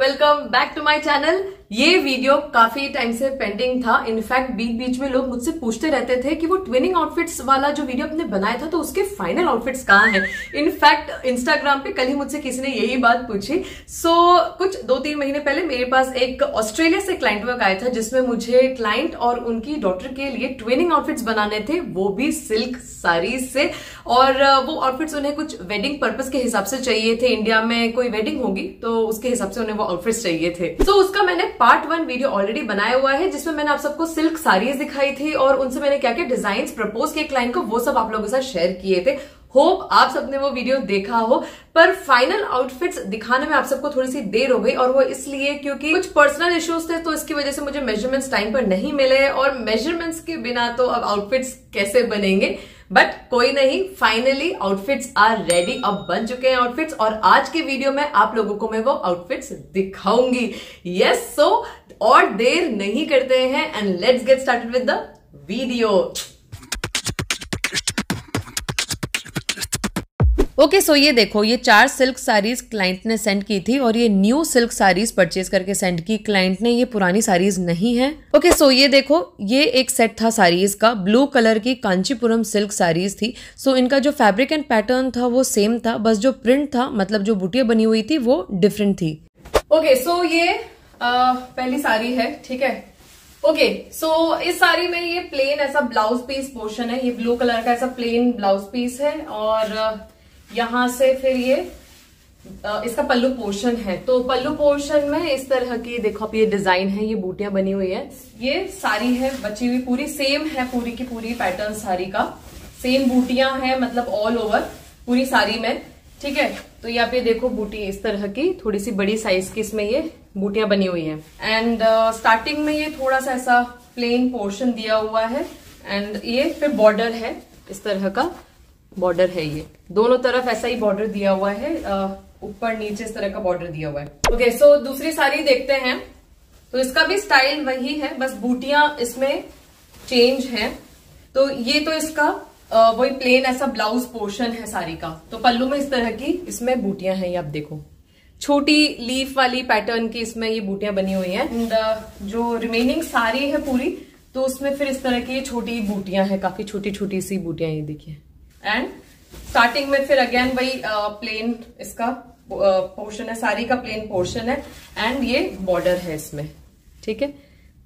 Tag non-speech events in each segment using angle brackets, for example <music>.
welcome back to my channel ये video काफी time से पेंडिंग था इनफैक्ट बीच बीच में लोग मुझसे पूछते रहते थे कि वो ट्विनिंग आउटफिट्स वाला जो वीडियो आपने बनाया था तो उसके फाइनल आउटफिट्स कहाँ है इनफैक्ट इंस्टाग्राम पे कल ही मुझसे किसी ने यही बात पूछी सो so, कुछ दो तीन महीने पहले मेरे पास एक ऑस्ट्रेलिया से क्लाइंट वर्क आया था जिसमें मुझे क्लाइंट और उनकी डॉटर के लिए ट्विनिंग आउटफिट्स बनाने थे वो भी सिल्क साड़ी से और वो आउटफिट्स उन्हें कुछ वेडिंग पर्पज के हिसाब से चाहिए थे इंडिया में कोई वेडिंग होगी तो उसके हिसाब से उन्हें वो आउटफिट्स चाहिए थे तो so, उसका मैंने पार्ट वन वीडियो ऑलरेडी बनाया हुआ है जिसमें मैंने आप सबको सिल्क साड़ीज दिखाई थी और उनसे मैंने क्या क्या डिजाइन प्रपोज किए क्लाइंट को वो सब आप लोगों के साथ शेयर किए थे होप आप सबने वो वीडियो देखा हो पर फाइनल आउटफिट्स दिखाने में आप सबको थोड़ी सी देर हो गई और वो इसलिए क्योंकि कुछ पर्सनल इश्यूज थे तो इसकी वजह से मुझे मेजरमेंट्स टाइम पर नहीं मिले और मेजरमेंट्स के बिना तो अब आउटफिट्स कैसे बनेंगे बट कोई नहीं फाइनली आउटफिट्स आर रेडी अब बन चुके हैं आउटफिट्स और आज के वीडियो में आप लोगों को मैं वो आउटफिट्स दिखाऊंगी यस सो और देर नहीं करते हैं and let's get started with the video okay so ये देखो ये चार सिल्क साड़ीज़ क्लाइंट ने सेंड की थी और ये न्यू सिल्क साड़ीज़ परचेज करके सेंड की क्लाइंट ने ये पुरानी साड़ीज़ नहीं है ओके सो ये देखो ये एक सेट था साड़ीज़ का ब्लू कलर की कांचीपुरम सिल्क साड़ीज़ थी सो इनका जो फैब्रिक एंड पैटर्न था वो सेम था बस जो प्रिंट था मतलब जो बुटिया बनी हुई थी वो डिफरेंट थी ओके okay, सो so ये आ, पहली साड़ी है ठीक है ओके okay, सो so, इस साड़ी में ये प्लेन ऐसा ब्लाउज पीस पोर्शन है ये ब्लू कलर का ऐसा प्लेन ब्लाउज पीस है और यहां से फिर ये इसका पल्लू पोर्शन है तो पल्लू पोर्शन में इस तरह की देखो आप ये डिजाइन है ये बूटियां बनी हुई है ये सारी है बची हुई पूरी सेम है पूरी की पूरी पैटर्न साड़ी का सेम बूटियां है मतलब ऑल ओवर पूरी साड़ी में ठीक है तो यहाँ पे देखो बूटी इस तरह की थोड़ी सी बड़ी साइज की इसमें ये बूटियां बनी हुई है एंड स्टार्टिंग uh, में ये थोड़ा सा ऐसा प्लेन पोर्शन दिया हुआ है एंड ये फिर बॉर्डर है इस तरह का बॉर्डर है ये दोनों तरफ ऐसा ही बॉर्डर दिया हुआ है ऊपर नीचे इस तरह का बॉर्डर दिया हुआ है ओके okay, सो so दूसरी साड़ी देखते हैं तो इसका भी स्टाइल वही है बस बूटियां इसमें चेंज है तो ये तो इसका वही प्लेन ऐसा ब्लाउज पोर्शन है साड़ी का तो पल्लू में इस तरह की इसमें बूटियां हैं ये आप देखो छोटी लीफ वाली पैटर्न की इसमें ये बूटियां बनी हुई हैं एंड जो रिमेनिंग साड़ी है पूरी तो उसमें फिर इस तरह की ये छोटी बूटियां हैं काफी छोटी छोटी सी बूटियां ये देखिए एंड स्टार्टिंग में फिर अगेन वही प्लेन uh, इसका पोर्शन uh, है साड़ी का प्लेन पोर्शन है एंड ये बॉर्डर है इसमें ठीक है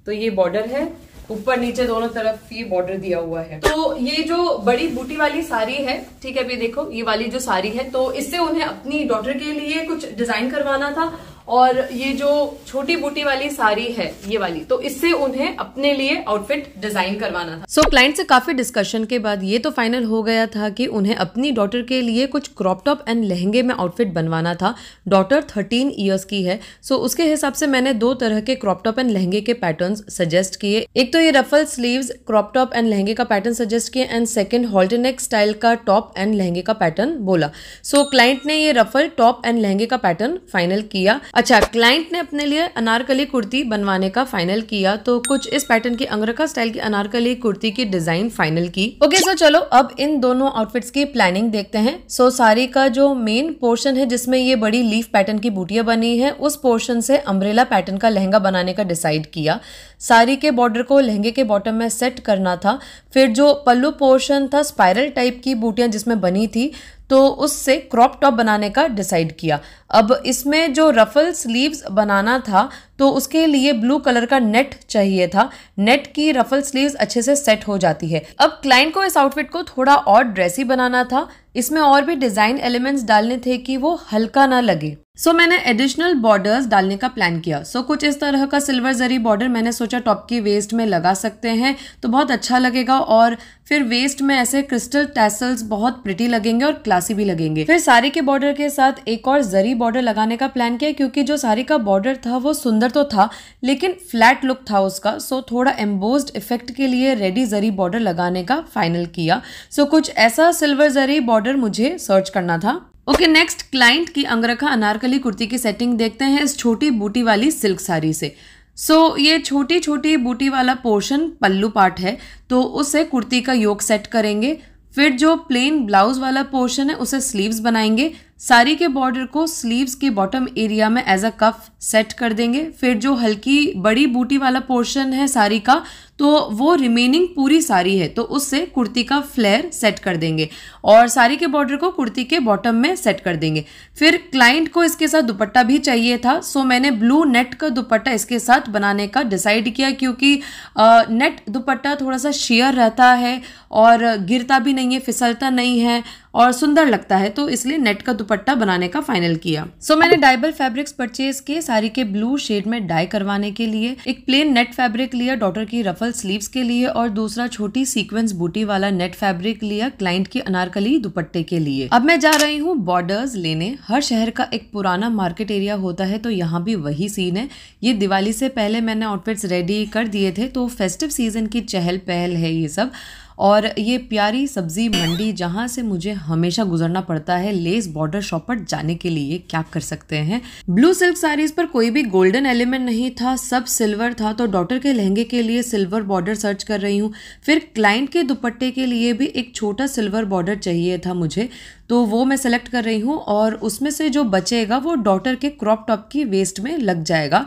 तो ये बॉर्डर है ऊपर नीचे दोनों तरफ ये बॉर्डर दिया हुआ है तो ये जो बड़ी बूटी वाली साड़ी है ठीक है अभी देखो ये वाली जो साड़ी है तो इससे उन्हें अपनी डॉटर के लिए कुछ डिजाइन करवाना था और ये जो छोटी बूटी वाली साड़ी है ये वाली तो इससे उन्हें अपने लिए आउटफिट डिजाइन करवाना था सो so, क्लाइंट से काफी डिस्कशन के बाद ये तो फाइनल हो गया था कि उन्हें अपनी डॉटर के लिए कुछ क्रॉप टॉप एंड लहंगे में आउटफिट बनवाना था डॉटर थर्टीन ईयर्स की है सो so, उसके हिसाब से मैंने दो तरह के क्रॉप टॉप एंड लहंगे के पैटर्न सजेस्ट किए एक तो ये ruffle sleeve crop top and लहंगे का पैटर्न सजेस्ट किए एंड सेकेंड हॉल्टेनेक स्टाइल का टॉप एंड लहंगे का पैटर्न बोला सो so, क्लाइंट ने ये रफल टॉप एंड लहंगे का पैटर्न फाइनल किया अच्छा क्लाइंट ने अपने लिए अनारकली कुर्ती बनवाने का फाइनल किया तो कुछ इस पैटर्न की अंगरखा स्टाइल की अनारकली कुर्ती की डिजाइन फाइनल की ओके सो चलो अब इन दोनों आउटफिट्स की प्लानिंग देखते हैं सो सारी का जो मेन पोर्शन है जिसमें ये बड़ी लीफ पैटर्न की बूटियां बनी है उस पोर्शन से अम्ब्रेला पैटर्न का लहंगा बनाने का डिसाइड किया साड़ी के बॉर्डर को लहंगे के बॉटम में सेट करना था फिर जो पल्लू पोर्शन था स्पायरल टाइप की बूटियां जिसमें बनी थी तो उससे क्रॉप टॉप बनाने का डिसाइड किया अब इसमें जो रफल स्लीव्स बनाना था तो उसके लिए ब्लू कलर का नेट चाहिए था नेट की रफल स्लीव्स अच्छे से सेट हो जाती है अब क्लाइंट को इस आउटफिट को थोड़ा और ड्रेसी बनाना था इसमें और भी डिज़ाइन एलिमेंट्स डालने थे कि वो हल्का ना लगे सो so, मैंने एडिशनल बॉर्डर्स डालने का प्लान किया सो so, कुछ इस तरह का सिल्वर जरी बॉर्डर मैंने सोचा टॉप की वेस्ट में लगा सकते हैं तो बहुत अच्छा लगेगा और फिर वेस्ट में ऐसे क्रिस्टल टैसल्स बहुत प्रिटी लगेंगे और क्लासी भी लगेंगे फिर साड़ी के बॉर्डर के साथ एक और जरी बॉर्डर लगाने का प्लान किया क्योंकि जो साड़ी का बॉर्डर था वो सुंदर तो था लेकिन फ्लैट लुक था उसका सो थोड़ा एम्बोज इफेक्ट के लिए रेडी जरी बॉर्डर लगाने का फाइनल किया सो कुछ ऐसा सिल्वर जरी बॉर्डर मुझे सर्च करना था ओके नेक्स्ट क्लाइंट की अंगरखा अनारकली कुर्ती की सेटिंग देखते हैं इस छोटी बूटी वाली सिल्क साड़ी से सो so, ये छोटी छोटी बूटी वाला पोर्शन पल्लू पार्ट है तो उसे कुर्ती का योग सेट करेंगे फिर जो प्लेन ब्लाउज वाला पोर्शन है उसे स्लीव्स बनाएंगे साड़ी के बॉर्डर को स्लीव्स के बॉटम एरिया में एज अ कफ सेट कर देंगे फिर जो हल्की बड़ी बूटी वाला पोर्शन है साड़ी का तो वो रिमेनिंग पूरी साड़ी है तो उससे कुर्ती का फ्लेयर सेट कर देंगे और साड़ी के बॉर्डर को कुर्ती के बॉटम में सेट कर देंगे फिर क्लाइंट को इसके साथ दुपट्टा भी चाहिए था सो मैंने ब्लू नेट का दुपट्टा इसके साथ बनाने का डिसाइड किया क्योंकि नेट दुपट्टा थोड़ा सा शेयर रहता है और गिरता भी नहीं है फिसलता नहीं है और सुंदर लगता है तो इसलिए नेट का दुपट्टा बनाने का फाइनल किया सो so, मैंने डाइबल फैब्रिक्स परचेज किए साड़ी के ब्लू शेड में डाई करवाने के लिए एक प्लेन नेट फैब्रिक लिया डॉटर की रफर रफल स्लीव्स के लिए और दूसरा छोटी सीक्वेंस बूटी वाला नेट फैब्रिक लिया क्लाइंट की अनारकली दुपट्टे के लिए अब मैं जा रही हूँ बॉर्डर्स लेने हर शहर का एक पुराना मार्केट एरिया होता है तो यहाँ भी वही सीन है ये दिवाली से पहले मैंने आउटफिट्स रेडी कर दिए थे तो फेस्टिव सीजन की चहल पहल है ये सब और ये प्यारी सब्ज़ी मंडी जहाँ से मुझे हमेशा गुजरना पड़ता है लेस बॉर्डर शॉप पर जाने के लिए क्या कर सकते हैं ब्लू सिल्क साड़ीज पर कोई भी गोल्डन एलिमेंट नहीं था सब सिल्वर था तो डॉटर के लहंगे के लिए सिल्वर बॉर्डर सर्च कर रही हूँ फिर क्लाइंट के दुपट्टे के लिए भी एक छोटा सिल्वर बॉर्डर चाहिए था मुझे तो वो मैं सेलेक्ट कर रही हूँ और उसमें से जो बचेगा वो डॉटर के क्रॉप टॉप की वेस्ट में लग जाएगा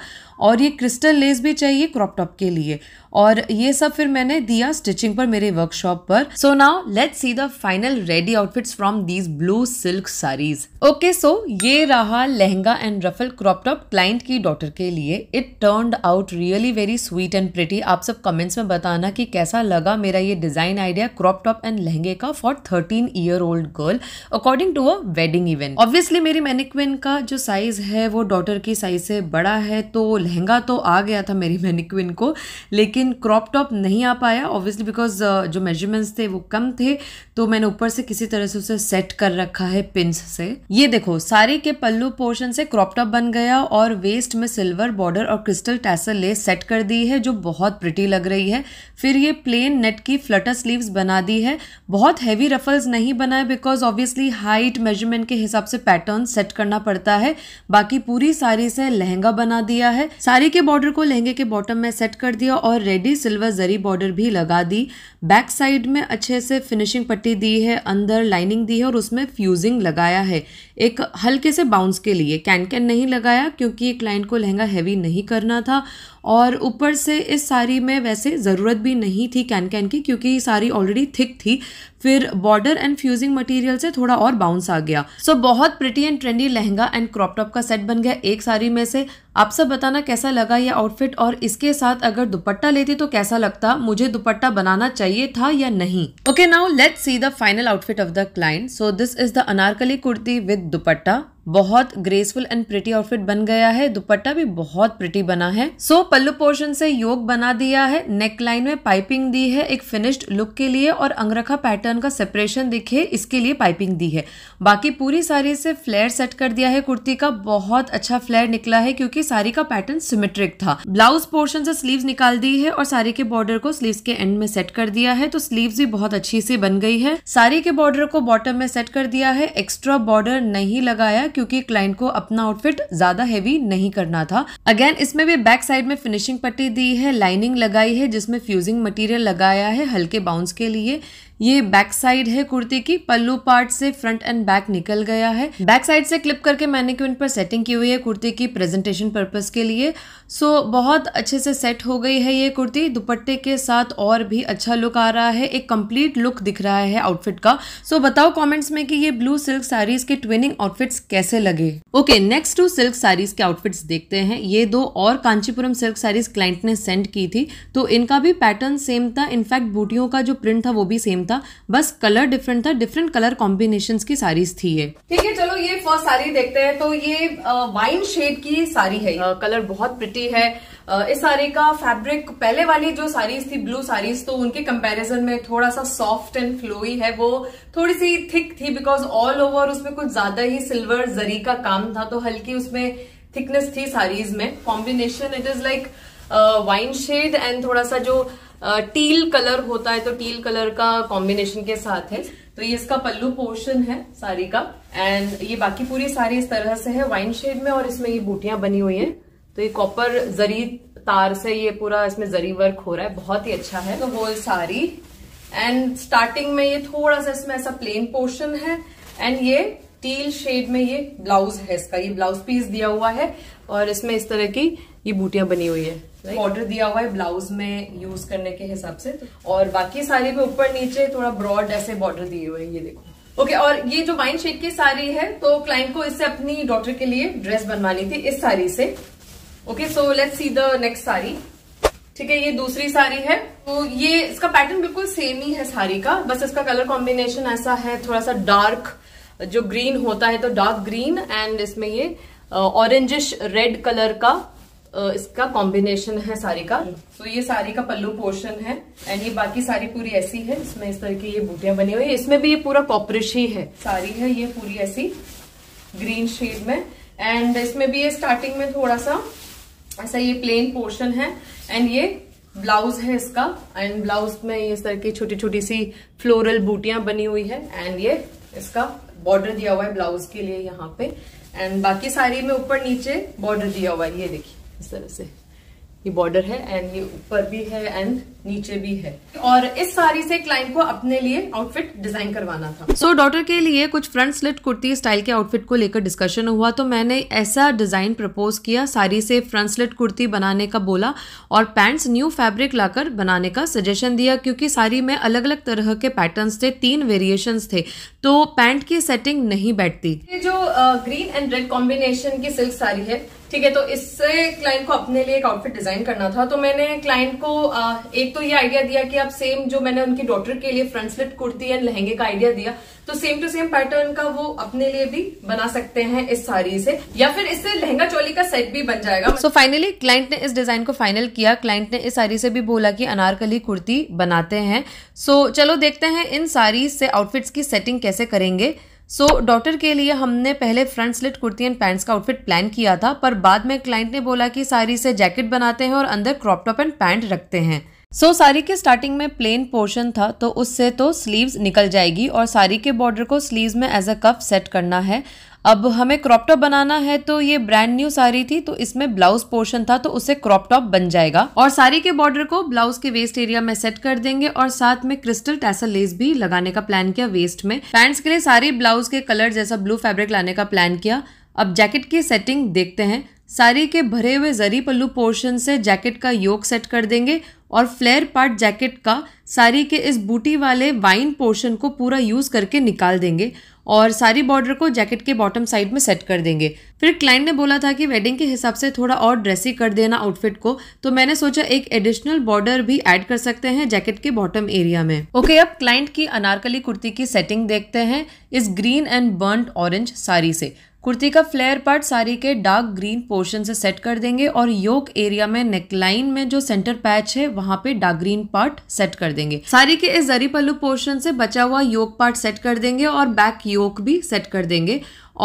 और ये क्रिस्टल लेस भी चाहिए क्रॉप टॉप के लिए और ये सब फिर मैंने दिया स्टिचिंग पर मेरे वर्कशॉप पर so now let see the final ready outfits from these blue silk saris okay so ये रहा lehenga and ruffle crop top client की डॉटर के लिए it turn out really very sweet and pretty आप सब कमेंट्स में बताना कि कैसा लगा मेरा ये design idea crop top and लहंगे का for thirteen year old girl according to a wedding event obviously मेरी मैनिक्विन का जो साइज है वो डॉटर की साइज से बड़ा है तो लहंगा तो आ गया था मेरी मैनिक्विन <laughs> को लेकिन क्रॉप टॉप नहीं आ पाया ऑब्वियसली बिकॉज uh, जो मेजरमेंट्स थे वो कम थे तो मैंने ऊपर से किसी तरह से उसे सेट कर रखा है पिंस से ये देखो सारे के पल्लू पोर्शन से क्रॉप टॉप बन गया और वेस्ट में सिल्वर बॉर्डर और क्रिस्टल टैसल ले सेट कर दी है जो बहुत प्रिटी लग रही है फिर ये प्लेन नेट की फ्लटर स्लीव्स बना दी है बहुत हैवी रफल्स नहीं बनाए because obviously obviously height measurement के हिसाब से पैटर्न सेट करना पड़ता है बाकी पूरी साड़ी से लहंगा बना दिया है साड़ी के बॉर्डर को लहंगे के बॉटम में सेट कर दिया और रेडी सिल्वर जरी बॉर्डर भी लगा दी बैक साइड में अच्छे से फिनिशिंग पट्टी दी है अंदर लाइनिंग दी है और उसमें फ्यूजिंग लगाया है एक हल्के से बाउंस के लिए कैन कैन नहीं लगाया क्योंकि क्लाइंट को लहंगा हैवी नहीं करना था और ऊपर से इस साड़ी में वैसे ज़रूरत भी नहीं थी कैन कैन की क्योंकि साड़ी ऑलरेडी थिक थी फिर बॉर्डर एंड फ्यूजिंग मटेरियल से थोड़ा और बाउंस आ गया सो so, बहुत pretty and trendy lehenga and crop top का सेट बन गया एक साड़ी में से आप सब बताना कैसा लगा ये आउटफिट और इसके साथ अगर दुपट्टा लेती तो कैसा लगता मुझे दुपट्टा बनाना चाहिए था या नहीं okay now let see the final outfit of the client so this is the anarkali kurti with dupatta बहुत ग्रेसफुल एंड प्रिटी आउटफिट बन गया है दुपट्टा भी बहुत प्रिटी बना है सो so, पल्लू पोर्शन से योग बना दिया है नेक लाइन में पाइपिंग दी है एक फिनिश्ड लुक के लिए और अंगरखा पैटर्न का सेपरेशन दिखे इसके लिए पाइपिंग दी है बाकी पूरी साड़ी से फ्लेयर सेट कर दिया है कुर्ती का बहुत अच्छा फ्लेयर निकला है क्योंकि साड़ी का पैटर्न सिमेट्रिक था ब्लाउज पोर्शन से स्लीव्स निकाल दी है और साड़ी के बॉर्डर को स्लीव्स के एंड में सेट कर दिया है तो स्लीव्स भी बहुत अच्छी से बन गई है साड़ी के बॉर्डर को बॉटम में सेट कर दिया है एक्स्ट्रा बॉर्डर नहीं लगाया क्योंकि क्लाइंट को अपना आउटफिट ज्यादा हैवी नहीं करना था अगेन इसमें भी बैक साइड में फिनिशिंग पट्टी दी है लाइनिंग लगाई है जिसमें फ्यूजिंग मटेरियल लगाया है हल्के बाउंस के लिए ये बैक साइड है कुर्ती की पल्लू पार्ट से फ्रंट एंड बैक निकल गया है बैक साइड से क्लिप करके मैंने क्विन पर सेटिंग की हुई है कुर्ती की प्रेजेंटेशन पर्पज के लिए सो so, बहुत अच्छे से सेट हो गई है ये कुर्ती दुपट्टे के साथ और भी अच्छा लुक आ रहा है एक कंप्लीट लुक दिख रहा है आउटफिट का सो so, बताओ कॉमेंट्स में कि ये ब्लू सिल्क साड़ीज के ट्विनिंग आउटफिट्स कैसे लगे okay next two silk saris के आउटफिट्स देखते हैं ये दो और कांचीपुरम सिल्क साड़ीज क्लाइंट ने सेंड की थी तो इनका भी पैटर्न सेम था इनफैक्ट बूटियों का जो प्रिंट था वो भी सेम था बस कलर डिफरेंट था डिफरेंट कलर कॉम्बिनेशन की साड़ीज थी ये ठीक है चलो ये फर्स्ट साड़ी देखते हैं तो ये वाइन शेड की साड़ी है कलर बहुत प्रिटी है इस साड़ी का फैब्रिक पहले वाली जो साड़ीज थी ब्लू साड़ीज तो उनके कंपैरिजन में थोड़ा सा सॉफ्ट एंड फ्लोई है वो थोड़ी सी थिक थी बिकॉज ऑल ओवर उसमें कुछ ज्यादा ही सिल्वर जरी का काम था तो हल्की उसमें थिकनेस थी साड़ीज में combination it is like wine shade and थोड़ा सा जो टील कलर होता है तो टील कलर का कॉम्बिनेशन के साथ है तो ये इसका पल्लू पोर्शन है साड़ी का एंड ये बाकी पूरी साड़ी इस तरह से है वाइन शेड में और इसमें ये बूटियां बनी हुई हैं तो ये कॉपर जरी तार से ये पूरा इसमें जरी वर्क हो रहा है बहुत ही अच्छा है तो होल साड़ी एंड स्टार्टिंग में ये थोड़ा सा इसमें ऐसा प्लेन पोर्शन है एंड ये टील शेड में ये ब्लाउज है इसका ये ब्लाउज पीस दिया हुआ है और इसमें इस तरह की ये बूटियां बनी हुई है ऑर्डर दिया हुआ है ब्लाउज में यूज करने के हिसाब से और बाकी सारी में ऊपर नीचे थोड़ा ब्रॉड ऐसे बॉर्डर दिए हुए हैं ये देखो ओके और ये जो वाइन शेक की साड़ी है तो क्लाइंट को इससे अपनी डॉटर के लिए ड्रेस बनवानी थी इस साड़ी से okay so let see the next sari ठीक है ये दूसरी साड़ी है तो ये इसका पैटर्न बिल्कुल सेम ही है साड़ी का बस इसका कलर कॉम्बिनेशन ऐसा है थोड़ा सा डार्क जो ग्रीन होता है तो डार्क ग्रीन एंड इसमें ये ऑरेंजिश रेड कलर का Uh, इसका कॉम्बिनेशन है साड़ी का तो ये साड़ी का पल्लू पोर्शन है एंड ये बाकी साड़ी पूरी ऐसी है इसमें इस तरह की ये बूटियां बनी हुई है इसमें भी ये पूरा कॉपरिश ही है साड़ी है ये पूरी ऐसी ग्रीन शेड में एंड इसमें भी ये स्टार्टिंग में थोड़ा सा ऐसा ये प्लेन पोर्शन है एंड ये ब्लाउज है इसका एंड ब्लाउज में इस तरह की छोटी छोटी सी फ्लोरल बूटियां बनी हुई है एंड ये इसका बॉर्डर दिया हुआ है ब्लाउज के लिए यहाँ पे एंड बाकी सारी में ऊपर नीचे बॉर्डर दिया हुआ है ये देखिए इस तरह से ये बॉर्डर है एंड ये ऊपर भी है एंड नीचे भी है और इस साड़ी से क्लाइंट को अपने लिए आउटफिट डिजाइन करवाना था सो so, डॉटर के लिए कुछ फ्रंट स्लिट कुर्ती स्टाइल के आउटफिट को लेकर डिस्कशन हुआ तो मैंने ऐसा डिजाइन प्रपोज किया साड़ी से फ्रंट स्लिट कुर्ती बनाने का बोला और पैंट्स न्यू फैब्रिक लाकर बनाने का सजेशन दिया क्योंकि साड़ी में अलग अलग तरह के पैटर्न थे तीन वेरिएशन थे तो पैंट की सेटिंग नहीं बैठती जो ग्रीन एंड रेड कॉम्बिनेशन की सिल्क साड़ी है ठीक है तो इससे क्लाइंट को अपने लिए एक आउटफिट डिजाइन करना था तो मैंने क्लाइंट को एक तो ये आइडिया दिया कि आप सेम जो मैंने उनकी डॉटर के लिए फ्रंट स्लिप कुर्ती एंड लहंगे का आइडिया दिया तो सेम टू सेम पैटर्न का वो अपने लिए भी बना सकते हैं इस साड़ी से या फिर इससे लहंगा चोली का सेट भी बन जाएगा सो फाइनली क्लाइंट ने इस डिजाइन को फाइनल किया क्लाइंट ने इस साड़ी से भी बोला की अनारकली कुर्ती बनाते हैं सो so, चलो देखते हैं इन साड़ी से आउटफिट्स की सेटिंग कैसे करेंगे सो so, डॉटर के लिए हमने पहले front slit kurti and pants का आउटफिट प्लान किया था पर बाद में क्लाइंट ने बोला कि सारी से जैकेट बनाते हैं और अंदर क्रॉप टॉप एंड पैंट रखते हैं सो so, साड़ी के स्टार्टिंग में प्लेन पोर्शन था तो उससे तो स्लीव्स निकल जाएगी और साड़ी के बॉर्डर को स्लीव्स में एज अ कफ सेट करना है अब हमें क्रॉप टॉप बनाना है तो ये ब्रांड न्यू साड़ी थी तो इसमें ब्लाउज पोर्शन था तो उसे क्रॉप टॉप बन जाएगा और साड़ी के बॉर्डर को ब्लाउज के वेस्ट एरिया में सेट कर देंगे और साथ में क्रिस्टल टैसल लेस भी लगाने का प्लान किया वेस्ट में पैंट्स के लिए सारी ब्लाउज के कलर जैसा ब्लू फैब्रिक लाने का प्लान किया अब जैकेट की सेटिंग देखते हैं साड़ी के भरे हुए जरी पल्लू पोर्शन से जैकेट का योग सेट कर देंगे और फ्लेयर पार्ट जैकेट का साड़ी के इस बूटी वाले वाइन पोर्शन को पूरा यूज़ करके निकाल देंगे और सारी बॉर्डर को जैकेट के बॉटम साइड में सेट कर देंगे फिर क्लाइंट ने बोला था कि वेडिंग के हिसाब से थोड़ा और ड्रेसी कर देना आउटफिट को तो मैंने सोचा एक एडिशनल बॉर्डर भी ऐड कर सकते हैं जैकेट के बॉटम एरिया में ओके okay, अब क्लाइंट की अनारकली कुर्ती की सेटिंग देखते हैं इस green and burn orange sari से कुर्ती का फ्लेयर पार्ट साड़ी के डार्क ग्रीन पोर्शन से सेट कर देंगे और योक एरिया में नेकलाइन में जो सेंटर पैच है वहां पे डार्क ग्रीन पार्ट सेट कर देंगे साड़ी के इस जरी पल्लू पोर्शन से बचा हुआ योक पार्ट सेट कर देंगे और बैक योक भी सेट कर देंगे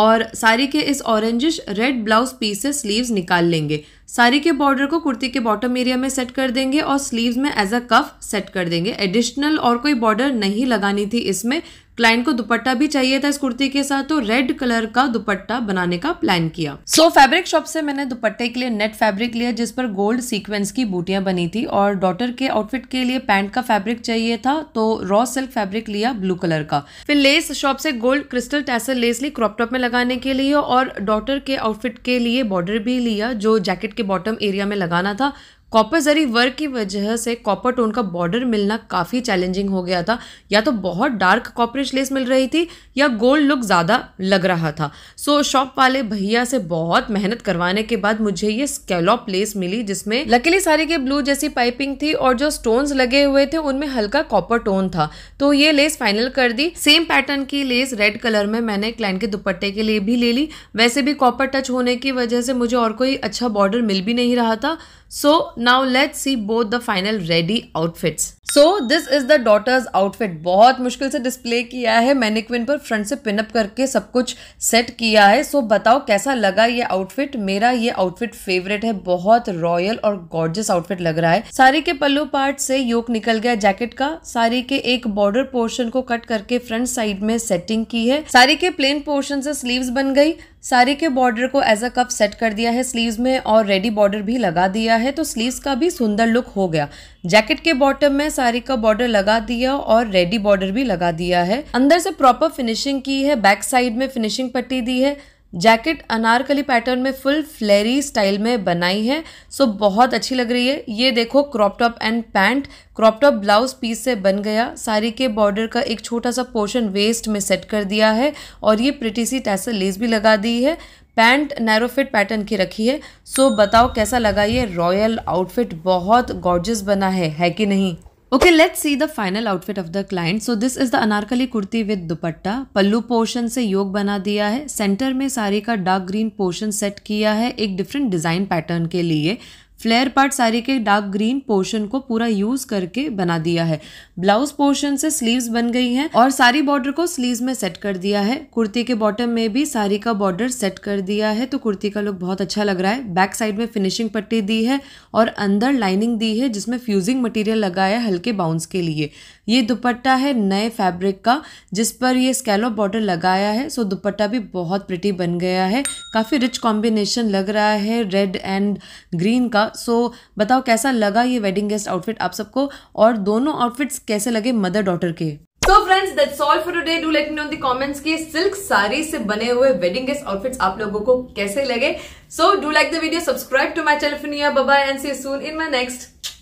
और साड़ी के इस ऑरेंजिश रेड ब्लाउज पीस से स्लीव्स निकाल लेंगे साड़ी के बॉर्डर को कुर्ती के बॉटम एरिया में सेट कर देंगे और स्लीव्स में एज अ कफ सेट कर देंगे एडिशनल और कोई बॉर्डर नहीं लगानी थी इसमें क्लाइंट को दुपट्टा भी चाहिए था इस कुर्ती के साथ तो रेड कलर का दुपट्टा बनाने का प्लान किया सो फैब्रिक शॉप से मैंने दुपट्टे के लिए नेट फैब्रिक लिया जिस पर गोल्ड सीक्वेंस की बूटियां बनी थी और डॉटर के आउटफिट के लिए पैंट का फैब्रिक चाहिए था तो रॉ सिल्क फैब्रिक लिया ब्लू कलर का फिर लेस शॉप से गोल्ड क्रिस्टल टैसल लेस ली क्रॉपटॉप में लगाने के लिए और डॉटर के आउटफिट के लिए बॉर्डर भी लिया जो जैकेट के बॉटम एरिया में लगाना था कॉपर जरी वर्क की वजह से कॉपर टोन का बॉर्डर मिलना काफ़ी चैलेंजिंग हो गया था या तो बहुत डार्क कॉपरिश लेस मिल रही थी या गोल्ड लुक ज़्यादा लग रहा था सो शॉप वाले भैया से बहुत मेहनत करवाने के बाद मुझे ये स्केलॉप लेस मिली जिसमें लकीली सारी के ब्लू जैसी पाइपिंग थी और जो स्टोन्स लगे हुए थे उनमें हल्का कॉपर टोन था तो ये लेस फाइनल कर दी सेम पैटर्न की लेस रेड कलर में मैंने क्लाइंट के दुपट्टे के लिए भी ले ली वैसे भी कॉपर टच होने की वजह से मुझे और कोई अच्छा बॉर्डर मिल भी नहीं रहा था so so, now let see both the final ready outfits so this is the daughter's outfit बहुत मुश्किल से डिस्प्ले किया है क्विन पर फ्रंट से पिनअप करके सब कुछ सेट किया है सो so, बताओ कैसा लगा ये आउटफिट मेरा ये आउटफिट फेवरेट है बहुत रॉयल और गॉर्जियस आउटफिट लग रहा है साड़ी के पल्लू पार्ट से योक निकल गया जैकेट का साड़ी के एक बॉर्डर पोर्शन को कट करके फ्रंट साइड में सेटिंग की है साड़ी के प्लेन पोर्शन से स्लीव्स बन गई सारी के बॉर्डर को एज अ कप सेट कर दिया है स्लीव्स में और रेडी बॉर्डर भी लगा दिया है तो स्लीव्स का भी सुंदर लुक हो गया जैकेट के बॉटम में सारी का बॉर्डर लगा दिया और रेडी बॉर्डर भी लगा दिया है अंदर से प्रॉपर फिनिशिंग की है बैक साइड में फिनिशिंग पट्टी दी है जैकेट अनारकली पैटर्न में फुल फ्लेरी स्टाइल में बनाई है सो बहुत अच्छी लग रही है ये देखो crop top and pant crop top blouse piece से बन गया साड़ी के बॉर्डर का एक छोटा सा पोर्शन वेस्ट में सेट कर दिया है और ये प्रिटी सी टैसल लेस भी लगा दी है पैंट नैरो फिट पैटर्न की रखी है सो बताओ कैसा लगा ये रॉयल आउटफिट बहुत गॉर्जस बना है है कि नहीं okay let's see the final outfit of the client so this is the anarkali kurti with dupatta pallu portion से योग बना दिया है सेंटर में सारी का डार्क ग्रीन पोर्शन सेट किया है एक डिफरेंट डिजाइन पैटर्न के लिए फ्लेयर पार्ट साड़ी के डार्क ग्रीन पोर्शन को पूरा यूज करके बना दिया है ब्लाउज पोर्शन से स्लीव्स बन गई हैं और सारी बॉर्डर को स्लीव्स में सेट कर दिया है कुर्ती के बॉटम में भी साड़ी का बॉर्डर सेट कर दिया है तो कुर्ती का लुक बहुत अच्छा लग रहा है बैक साइड में फिनिशिंग पट्टी दी है और अंदर लाइनिंग दी है जिसमें फ्यूजिंग मटेरियल लगाया है हल्के बाउंस के लिए ये दुपट्टा है नए फैब्रिक का जिस पर ये स्केलो बॉर्डर लगाया है सो दुपट्टा भी बहुत प्रिटी बन गया है काफ़ी रिच कॉम्बिनेशन लग रहा है रेड एंड ग्रीन का सो बताओ कैसा लगा ये वेडिंग गेस्ट आउटफिट आप सबको और दोनों आउटफिट्स कैसे लगे मदर डॉटर के so friends that's all for today do let me know the comments कि सिल्क साड़ी से बने हुए वेडिंग गेस्ट आउटफिट्स आप लोगों को कैसे लगे so do like the video subscribe to my channel फिनिया bye and see soon in my next